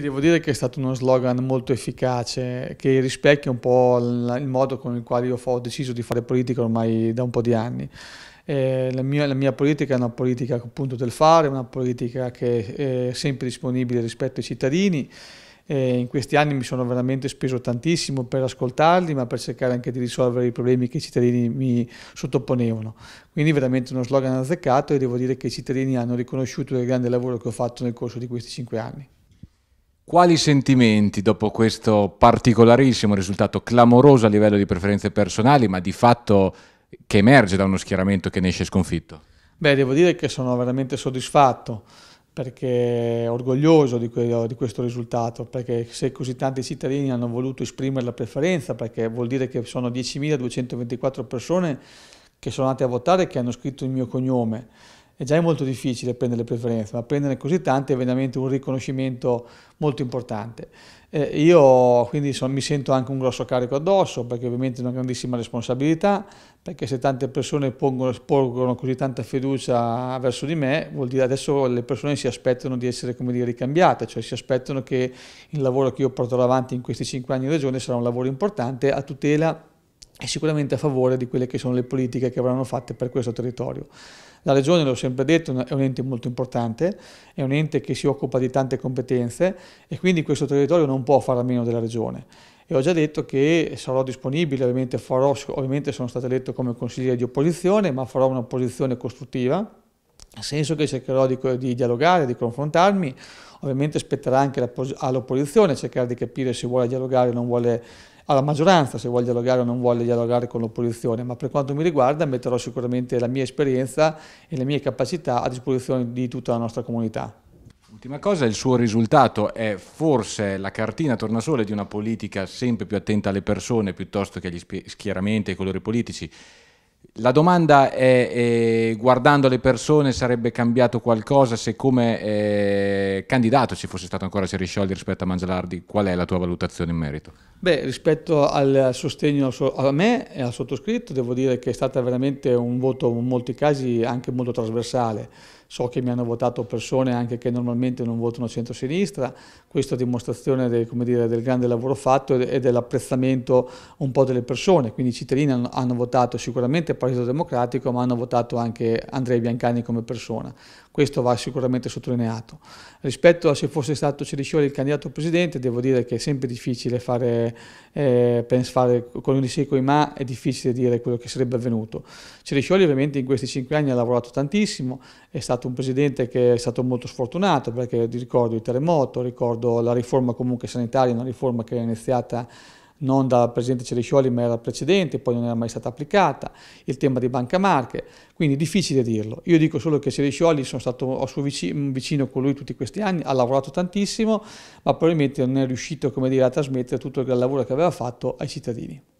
Devo dire che è stato uno slogan molto efficace che rispecchia un po' il modo con il quale io ho deciso di fare politica ormai da un po' di anni. Eh, la, mia, la, mia, politica è una politica appunto del fare, una politica che è sempre disponibile rispetto ai cittadini. Eh, in questi anni mi sono veramente speso tantissimo per ascoltarli, ma per cercare anche di risolvere i problemi che i cittadini mi sottoponevano. Quindi veramente uno slogan azzeccato e devo dire che i cittadini hanno riconosciuto il grande lavoro che ho fatto nel corso di questi cinque anni. Quali sentimenti dopo questo particolarissimo risultato clamoroso a livello di preferenze personali, ma di fatto che emerge da uno schieramento che ne esce sconfitto? Beh, devo dire che sono veramente soddisfatto perché orgoglioso di, quello, di, questo risultato, perché se così tanti cittadini hanno voluto esprimere la preferenza, perché vuol dire che sono 10.224 persone che sono andate a votare e che hanno scritto il mio cognome è già molto difficile prendere le preferenze, ma prendere così tante è veramente un riconoscimento molto importante. Eh, io quindi sono, mi sento anche un grosso carico addosso, perché ovviamente è una grandissima responsabilità, perché se tante persone pongono, porgono così tanta fiducia verso di me, vuol dire adesso le persone si aspettano di essere come dire, ricambiate, cioè si aspettano che il lavoro che io porterò avanti in questi cinque anni in regione sarà un lavoro importante a tutela di è sicuramente a favore di quelle che sono le politiche che verranno fatte per questo territorio. La Regione, l'ho sempre detto, è un ente molto importante, è un ente che si occupa di tante competenze e quindi questo territorio non può fare a meno della Regione. E ho già detto che sarò disponibile, ovviamente, farò, ovviamente sono stato eletto come consigliere di opposizione, ma farò un'opposizione costruttiva, nel senso che cercherò di, di dialogare, di confrontarmi, ovviamente spetterà anche all'opposizione cercare di capire se vuole dialogare o non vuole alla maggioranza se vuole dialogare o non vuole dialogare con l'opposizione, ma per quanto mi riguarda metterò sicuramente la mia esperienza e le mie capacità a disposizione di tutta la nostra comunità. Ultima cosa, il suo risultato è forse la cartina tornasole di una politica sempre più attenta alle persone piuttosto che agli schieramenti e ai colori politici la domanda è, eh, guardando le persone, sarebbe cambiato qualcosa se come eh, candidato ci fosse stato ancora Ceriscioldi rispetto a Mangialardi? Qual è la tua valutazione in merito? Beh, rispetto al sostegno a me e al sottoscritto, devo dire che è stato veramente un voto in molti casi anche molto trasversale. So che mi hanno votato persone anche che normalmente non votano centro-sinistra, questa è dimostrazione del, dire, del, grande lavoro fatto e dell'apprezzamento un po' delle persone, quindi i cittadini hanno, hanno votato sicuramente Partito Democratico, ma hanno votato anche Andrea Biancani come persona. Questo va sicuramente sottolineato. Rispetto a se fosse stato Ceriscioli il candidato presidente, devo dire che è sempre difficile fare, eh, pensare con un seco ma, è difficile dire quello che sarebbe avvenuto. Ceriscioli ovviamente in questi cinque anni ha lavorato tantissimo, è stato un presidente che è stato molto sfortunato, perché ricordo il terremoto, ricordo la riforma comunque sanitaria, una riforma che è iniziata non dal presidente Cerescioli ma era precedente, poi non era mai stata applicata, il tema di Banca Marche, quindi difficile dirlo. Io dico solo che Cerescioli sono stato ho suo vicino, vicino, con lui tutti questi anni, ha lavorato tantissimo, ma probabilmente non è riuscito dire, a trasmettere tutto il lavoro che aveva fatto ai cittadini.